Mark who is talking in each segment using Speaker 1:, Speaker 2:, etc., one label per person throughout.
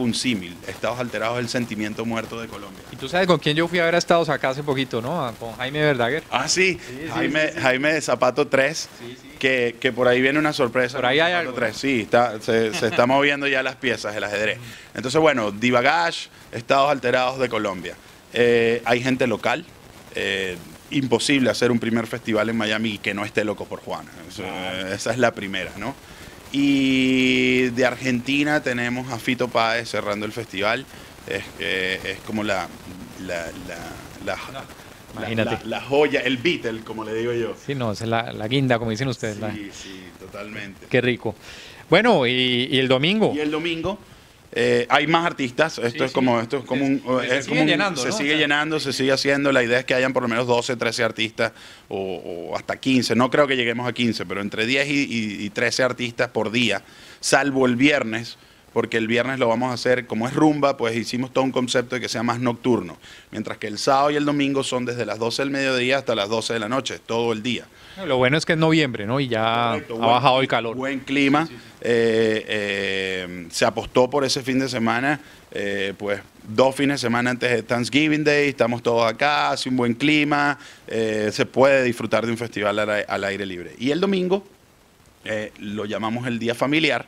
Speaker 1: un símil, Estados alterados del sentimiento muerto de Colombia.
Speaker 2: Y tú sabes con quién yo fui a ver a Estados acá hace
Speaker 1: poquito, ¿no? Con Jaime Verdaguer. Ah, sí, Jaime, Jaime, de Zapato 3, que, por ahí viene una sorpresa. Por ahí hay algo. Sí, se, se está moviendo ya las piezas del ajedrez. Entonces, bueno, Divagash, Estados alterados de Colombia. Eh, hay gente local. Eh, imposible hacer un primer festival en Miami y que no esté loco por Juana. Esa es la primera, ¿no? Y de Argentina tenemos a Fito Páez cerrando el festival. Es, es como la, la, la, La, joya, el Beatle, como le digo yo.
Speaker 2: Sí, no, es la, la guinda, como dicen ustedes. Sí,
Speaker 1: sí, totalmente.
Speaker 2: Qué rico. Bueno, y, y, el domingo.
Speaker 1: Y el domingo eh, hay más artistas, esto es como, esto es como un, se, sigue llenando, se sigue llenando, se sigue haciendo, la idea es que hayan por lo menos 12, 13 artistas o, hasta 15, no creo que lleguemos a 15, pero entre 10 y 13 artistas por día, salvo el viernes, porque el viernes lo vamos a hacer, como es rumba, pues hicimos todo un concepto de que sea más nocturno, mientras que el sábado y el domingo son desde las 12 del mediodía hasta las 12 de la noche, todo el día.
Speaker 2: Lo bueno es que es noviembre, ¿no? Y ya ha
Speaker 1: bajado el calor. Buen clima, eh, eh, se apostó por ese fin de semana, eh, pues dos fines de semana antes de Thanksgiving Day, estamos todos acá, hace un buen clima, se puede disfrutar de un festival al aire libre. Y el domingo lo llamamos el día familiar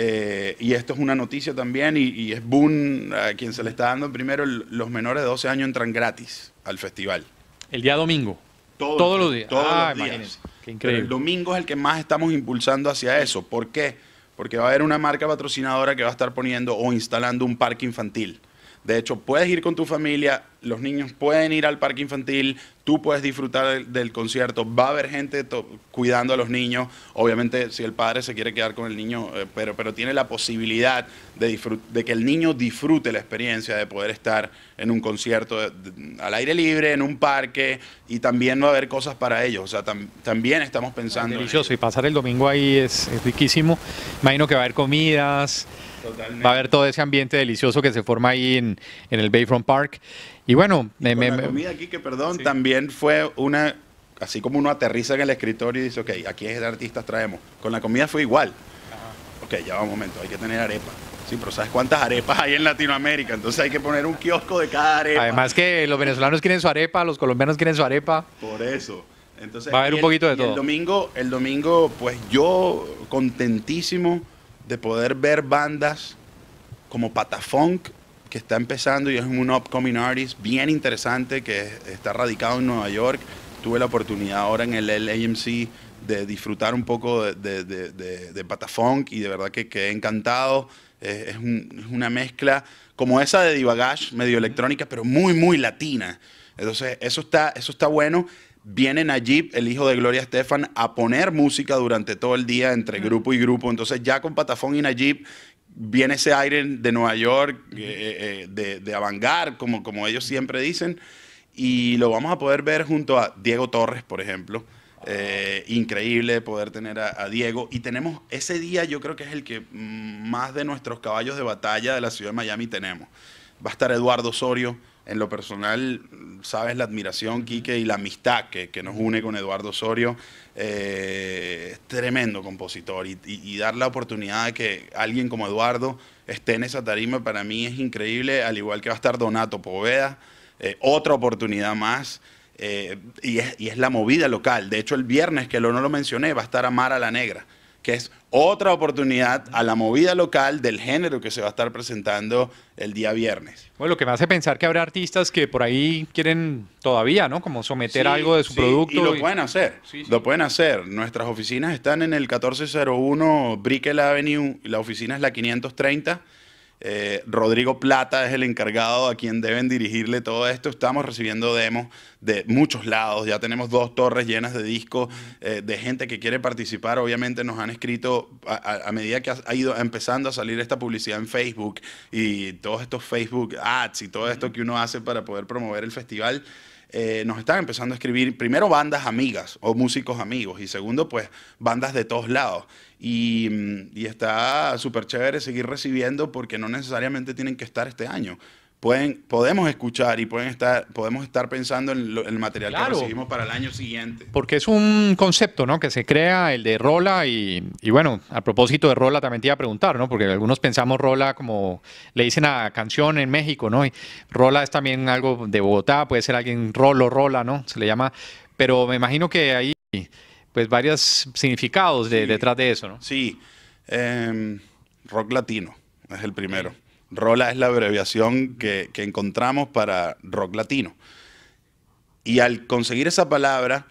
Speaker 1: eh, y esto es una noticia también y, es boom a quien se le está dando primero. los menores de 12 años entran gratis al festival. El día domingo. Todos, los días. Ah, qué increíble. el domingo es el que más estamos impulsando hacia eso. ¿Por qué? Porque va a haber una marca patrocinadora que va a estar poniendo o instalando un parque infantil. De hecho, puedes ir con tu familia los niños pueden ir al parque infantil, tú puedes disfrutar del, concierto, va a haber gente cuidando a los niños, obviamente si el padre se quiere quedar con el niño, eh, pero, pero tiene la posibilidad de, que el niño disfrute la experiencia de poder estar en un concierto al aire libre, en un parque, y también va a haber cosas para ellos, o sea, también estamos pensando... delicioso,
Speaker 2: y pasar el domingo ahí es, riquísimo, imagino que va a haber comidas... Totalmente. Va a haber todo ese ambiente delicioso que se forma ahí en el Bayfront Park. Y bueno, me, la comida
Speaker 1: aquí, que perdón, también fue una, así como uno aterriza en el escritorio y dice, ok, aquí es de artistas traemos. Con la comida fue igual. Ok, ya va un momento, hay que tener arepa. Sí, pero ¿sabes cuántas arepas hay en Latinoamérica? Entonces hay que poner un kiosco de cada arepa. Además que los venezolanos quieren su
Speaker 2: arepa, los colombianos quieren su arepa.
Speaker 1: Por eso. Entonces, Va a haber un poquito de todo. El domingo, el domingo, pues yo contentísimo de poder ver bandas como Patafunk que está empezando y es un upcoming artist bien interesante que está radicado en Nueva York. Tuve la oportunidad ahora en el LAMC de disfrutar un poco de, de, de, Patafunk y de verdad que he encantado. Eh, es, una mezcla como esa de Divagash, medio electrónica, pero muy, muy latina. Entonces, eso está, eso está bueno. Viene Najib, el hijo de Gloria Estefan, a poner música durante todo el día entre grupo y grupo. Entonces, ya con Patafón y Najib, viene ese aire de Nueva York, eh, eh, eh, de, de Avangar, como, como ellos siempre dicen, y lo vamos a poder ver junto a Diego Torres, por ejemplo. increíble poder tener a, Diego. Y tenemos ese día, yo creo que es el que más de nuestros caballos de batalla de la ciudad de Miami tenemos. Va a estar Eduardo Osorio, en lo personal, sabes la admiración, Quique, y la amistad que, que nos une con Eduardo Osorio. Eh, es tremendo compositor y, dar la oportunidad de que alguien como Eduardo esté en esa tarima para mí es increíble, al igual que va a estar Donato Poveda, eh, otra oportunidad más. Eh, y, es, la movida local. De hecho, el viernes, que lo, no lo mencioné, va a estar Amara la Negra que es otra oportunidad a la movida local del género que se va a estar presentando el día viernes.
Speaker 2: Bueno, lo que me hace pensar que habrá artistas que por ahí quieren
Speaker 1: todavía, ¿no? Como someter algo de su producto. Y lo pueden hacer, lo pueden hacer. Nuestras oficinas están en el 1401 Brickell Avenue, la oficina es la 530. Eh, Rodrigo Plata es el encargado a quien deben dirigirle todo esto. Estamos recibiendo demos de muchos lados. Ya tenemos dos torres llenas de discos, eh, de gente que quiere participar. Obviamente nos han escrito a, a, medida que ha ido empezando a salir esta publicidad en Facebook y todos estos Facebook ads y todo esto que uno hace para poder promover el festival. Eh, nos están empezando a escribir, primero, bandas amigas o músicos amigos, y segundo, pues, bandas de todos lados. Y, mm, y está súper chévere seguir recibiendo porque no necesariamente tienen que estar este año podemos escuchar y pueden estar, podemos estar pensando en, el material que recibimos para el año siguiente. Porque es un concepto que se crea, el de
Speaker 2: Rola, y, bueno, a propósito de Rola también te iba a preguntar, ¿no? porque algunos pensamos Rola como le dicen a canción en México, ¿no? Y Rola es también algo de Bogotá, puede ser alguien Rolo, Rola, ¿no? Se le llama, pero me imagino que hay pues varios significados
Speaker 1: detrás de eso, ¿no? Sí, em, rock latino es el primero. Rola es la abreviación que, encontramos para rock latino. Y al conseguir esa palabra,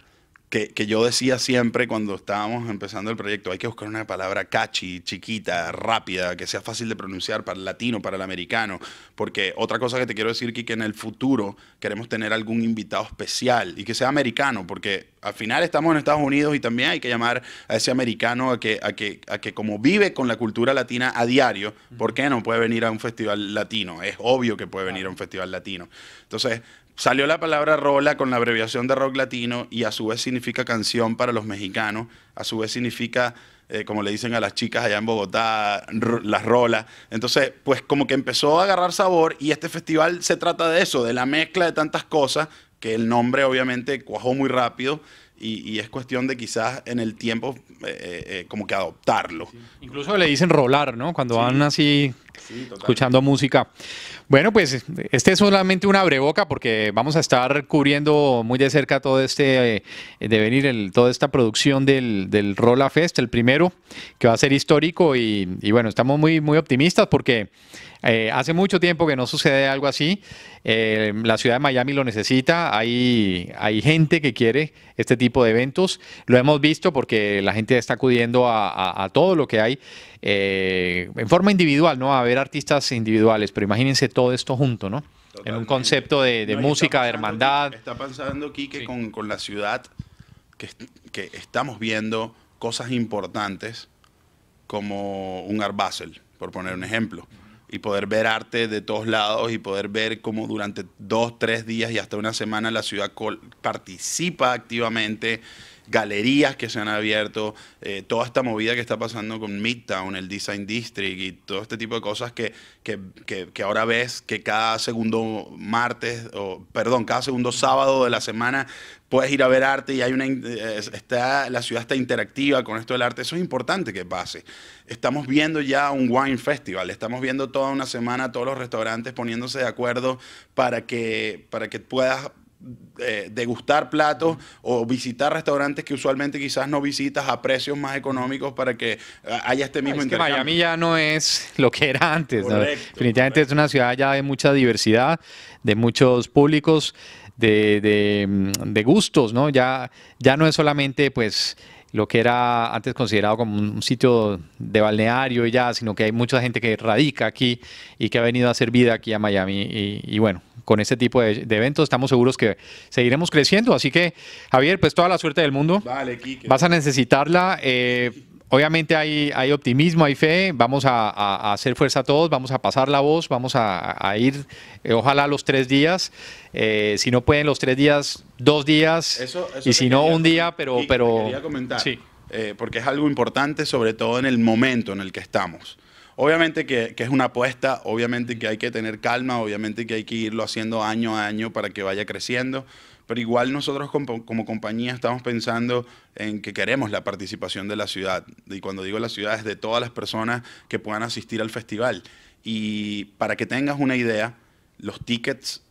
Speaker 1: que, que, yo decía siempre cuando estábamos empezando el proyecto, hay que buscar una palabra catchy, chiquita, rápida, que sea fácil de pronunciar para el latino, para el americano, porque otra cosa que te quiero decir, que en el futuro queremos tener algún invitado especial y que sea americano, porque al final estamos en Estados Unidos y también hay que llamar a ese americano a que, a que, a que como vive con la cultura latina a diario, ¿por qué no puede venir a un festival latino? Es obvio que puede venir a un festival latino. Entonces, Salió la palabra rola con la abreviación de rock latino y a su vez significa canción para los mexicanos, a su vez significa, eh, como le dicen a las chicas allá en Bogotá, las rolas. Entonces, pues como que empezó a agarrar sabor y este festival se trata de eso, de la mezcla de tantas cosas, que el nombre obviamente cuajó muy rápido. Y, es cuestión de quizás en el tiempo eh, eh, como que adoptarlo.
Speaker 2: Incluso le dicen rolar, ¿no? Cuando van así escuchando música. Bueno, pues este es solamente una breboca porque vamos a estar cubriendo muy de cerca todo este eh, de venir el, toda esta producción del, del Rola Fest, el primero, que va a ser histórico y, bueno, estamos muy, muy optimistas porque eh, hace mucho tiempo que no sucede algo así. Eh, la ciudad de Miami lo necesita. Hay, hay gente que quiere este tipo de eventos. Lo hemos visto porque la gente está acudiendo a, todo lo que hay en forma individual, ¿no? A ver artistas individuales, pero imagínense todo esto junto, ¿no?
Speaker 1: En un concepto de, música, de hermandad. Está pasando aquí que con, la ciudad, que, que, estamos viendo cosas importantes como un Art Basel, por poner un ejemplo y poder ver arte de todos lados y poder ver cómo durante dos, tres días y hasta una semana la ciudad participa activamente galerías que se han abierto, eh, toda esta movida que está pasando con Midtown, el Design District y todo este tipo de cosas que, que, ahora ves que cada segundo martes, o perdón, cada segundo sábado de la semana puedes ir a ver arte y hay una eh, está la ciudad está interactiva con esto del arte eso es importante que pase estamos viendo ya un wine festival estamos viendo toda una semana todos los restaurantes poniéndose de acuerdo para que para que puedas de eh, degustar platos o visitar restaurantes que usualmente quizás no visitas a precios más económicos para que eh, haya este mismo Miami
Speaker 2: ya no es lo que era antes. Definitivamente es una ciudad ya de mucha diversidad, de muchos públicos, de, mm, gustos, ¿no? Ya, ya no es solamente pues lo que era antes considerado como un sitio de balneario y ya, sino que hay mucha gente que radica aquí y que ha venido a hacer vida aquí a Miami. Y, bueno, con este tipo de, eventos estamos seguros que seguiremos creciendo. Así que, Javier, pues toda la suerte del mundo. Vale, Vas a necesitarla. Eh, obviamente hay, optimismo, hay fe, vamos a, hacer fuerza a todos, vamos a pasar la voz, vamos a, ir, eh, ojalá los tres días, eh, si no pueden los tres
Speaker 1: días, dos días, eso, y si no un día, pero... pero quería comentar, eh, porque es algo importante, sobre todo en el momento en el que estamos. Obviamente que, que, es una apuesta, obviamente que hay que tener calma, obviamente que hay que irlo haciendo año a año para que vaya creciendo, pero igual nosotros como, compañía estamos pensando en que queremos la participación de la ciudad. Y cuando digo la ciudad es de todas las personas que puedan asistir al festival. Y para que tengas una idea, los tickets,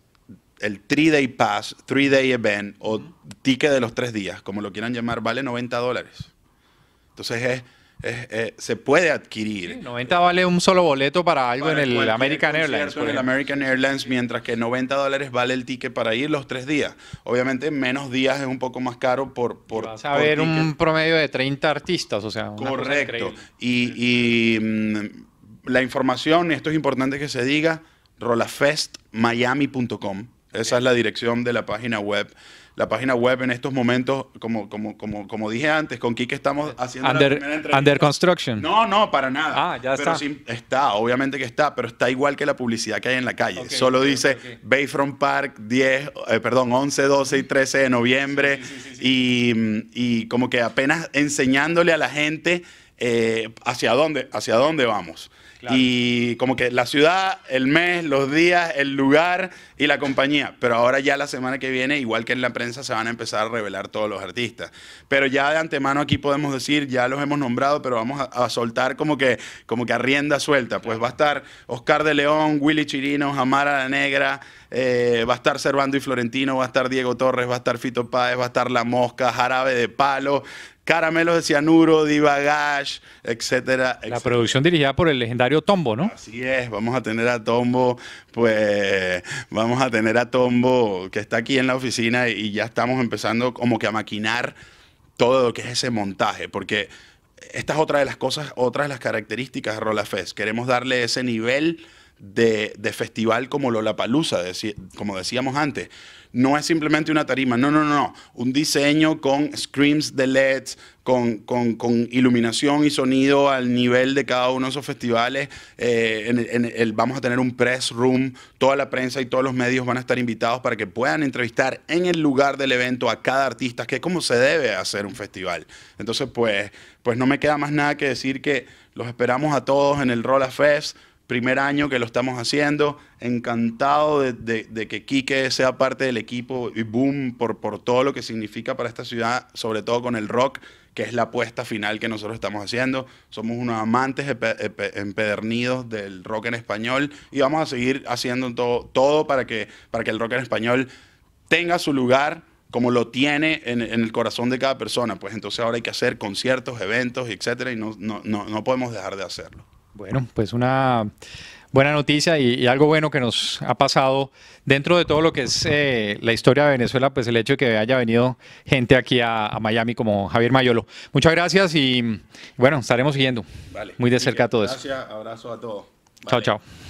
Speaker 1: el 3-day pass, three day event o ticket de los tres días, como lo quieran llamar, vale 90 dólares. Entonces es eh, se puede adquirir. 90 vale un solo boleto para algo en el American Airlines. En el American Airlines, mientras que 90 dólares vale el ticket para ir los tres días. Obviamente, menos días es un poco más caro por. por vas a ver un promedio de 30 artistas, o sea. Una Correcto. y, y mm, la información, y esto es importante que se diga, rolafestmiami.com. Esa es la dirección de la página web la página web en estos momentos, como, como, como, como dije antes, con Kike estamos haciendo under,
Speaker 2: construction. No,
Speaker 1: no, para nada. Ah, ya está. está, obviamente que está, pero está igual que la publicidad que hay en la calle. Solo dice Bayfront Park 10, eh, perdón, 11, 12 y 13 de noviembre y, como que apenas enseñándole a la gente eh, hacia dónde, hacia dónde vamos. Y como que la ciudad, el mes, los días, el lugar y la compañía. Pero ahora ya la semana que viene, igual que en la prensa, se van a empezar a revelar todos los artistas. Pero ya de antemano aquí podemos decir, ya los hemos nombrado, pero vamos a, soltar como que, como que a rienda suelta. Pues va a estar Oscar de León, Willy Chirino, Jamara la Negra, eh, va a estar Servando y Florentino, va a estar Diego Torres, va a estar Fito Páez, va a estar La Mosca, Jarabe de Palo, Caramelos de Cianuro, Divagash, etcétera, La
Speaker 2: producción dirigida por el legendario Tombo, ¿no?
Speaker 1: Así es, vamos a tener a Tombo, pues vamos a tener a Tombo que está aquí en la oficina y ya estamos empezando como que a maquinar todo lo que es ese montaje, porque esta es otra de las cosas, otras de las características de Rola Queremos darle ese nivel de, festival como Lollapalooza, de, como decíamos antes. No es simplemente una tarima, no, no, no, un diseño con screams de LEDs, con, iluminación y sonido al nivel de cada uno de esos festivales. Eh, vamos a tener un press room, toda la prensa y todos los medios van a estar invitados para que puedan entrevistar en el lugar del evento a cada artista, que es como se debe hacer un festival. Entonces, pues, pues no me queda más nada que decir que los esperamos a todos en el Rola Fest primer año que lo estamos haciendo. Encantado de, que Quique sea parte del equipo y boom por, por todo lo que significa para esta ciudad, sobre todo con el rock, que es la apuesta final que nosotros estamos haciendo. Somos unos amantes empedernidos del rock en español y vamos a seguir haciendo todo, todo para, que, para que el rock en español tenga su lugar como lo tiene en, el corazón de cada persona. Pues entonces ahora hay que hacer conciertos, eventos, etcétera, y no podemos dejar de hacerlo.
Speaker 2: Bueno, pues una buena noticia y, algo bueno que nos ha pasado dentro de todo lo que es eh, la historia de Venezuela, pues el hecho de que haya venido gente aquí a, Miami como Javier Mayolo. Muchas gracias y bueno, estaremos siguiendo muy de cerca todo eso.
Speaker 1: Gracias, abrazo a todos.
Speaker 2: Chao, chao.